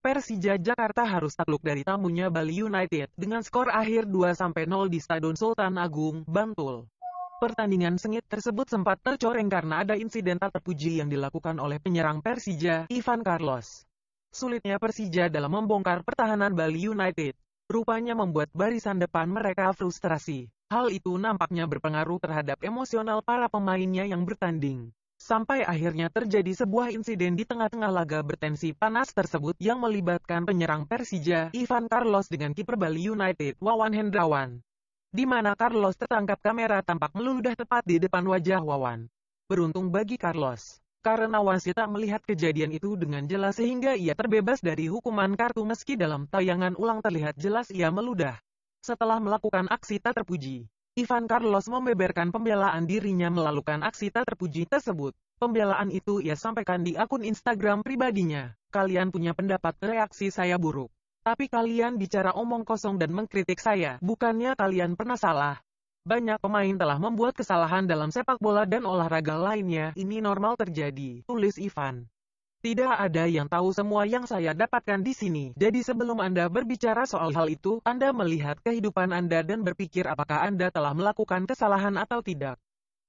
Persija Jakarta harus takluk dari tamunya Bali United dengan skor akhir 2-0 di Stadion Sultan Agung, Bantul. Pertandingan sengit tersebut sempat tercoreng karena ada insiden tak terpuji yang dilakukan oleh penyerang Persija, Ivan Carlos. Sulitnya Persija dalam membongkar pertahanan Bali United, rupanya membuat barisan depan mereka frustrasi. Hal itu nampaknya berpengaruh terhadap emosional para pemainnya yang bertanding sampai akhirnya terjadi sebuah insiden di tengah-tengah laga bertensi panas tersebut yang melibatkan penyerang Persija, Ivan Carlos dengan kiper Bali United, Wawan Hendrawan. Di mana Carlos tertangkap kamera tampak meludah tepat di depan wajah Wawan. Beruntung bagi Carlos, karena wasit tak melihat kejadian itu dengan jelas sehingga ia terbebas dari hukuman kartu meski dalam tayangan ulang terlihat jelas ia meludah. Setelah melakukan aksi tak terpuji, Ivan Carlos membeberkan pembelaan dirinya melalukan aksi tak terpuji tersebut. Pembelaan itu ia sampaikan di akun Instagram pribadinya. Kalian punya pendapat reaksi saya buruk. Tapi kalian bicara omong kosong dan mengkritik saya. Bukannya kalian pernah salah. Banyak pemain telah membuat kesalahan dalam sepak bola dan olahraga lainnya, ini normal terjadi, tulis Ivan. Tidak ada yang tahu semua yang saya dapatkan di sini. Jadi sebelum Anda berbicara soal hal itu, Anda melihat kehidupan Anda dan berpikir apakah Anda telah melakukan kesalahan atau tidak.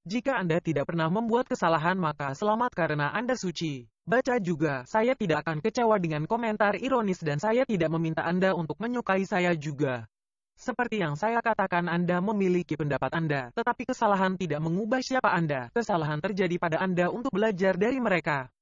Jika Anda tidak pernah membuat kesalahan maka selamat karena Anda suci. Baca juga, saya tidak akan kecewa dengan komentar ironis dan saya tidak meminta Anda untuk menyukai saya juga. Seperti yang saya katakan Anda memiliki pendapat Anda, tetapi kesalahan tidak mengubah siapa Anda. Kesalahan terjadi pada Anda untuk belajar dari mereka.